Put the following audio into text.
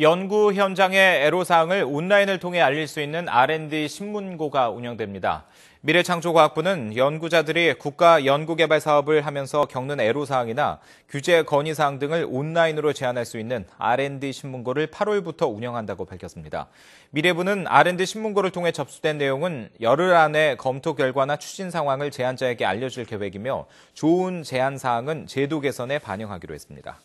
연구 현장의 애로사항을 온라인을 통해 알릴 수 있는 R&D 신문고가 운영됩니다. 미래창조과학부는 연구자들이 국가 연구개발 사업을 하면서 겪는 애로사항이나 규제 건의사항 등을 온라인으로 제안할 수 있는 R&D 신문고를 8월부터 운영한다고 밝혔습니다. 미래부는 R&D 신문고를 통해 접수된 내용은 열흘 안에 검토 결과나 추진 상황을 제안자에게 알려줄 계획이며 좋은 제안 사항은 제도 개선에 반영하기로 했습니다.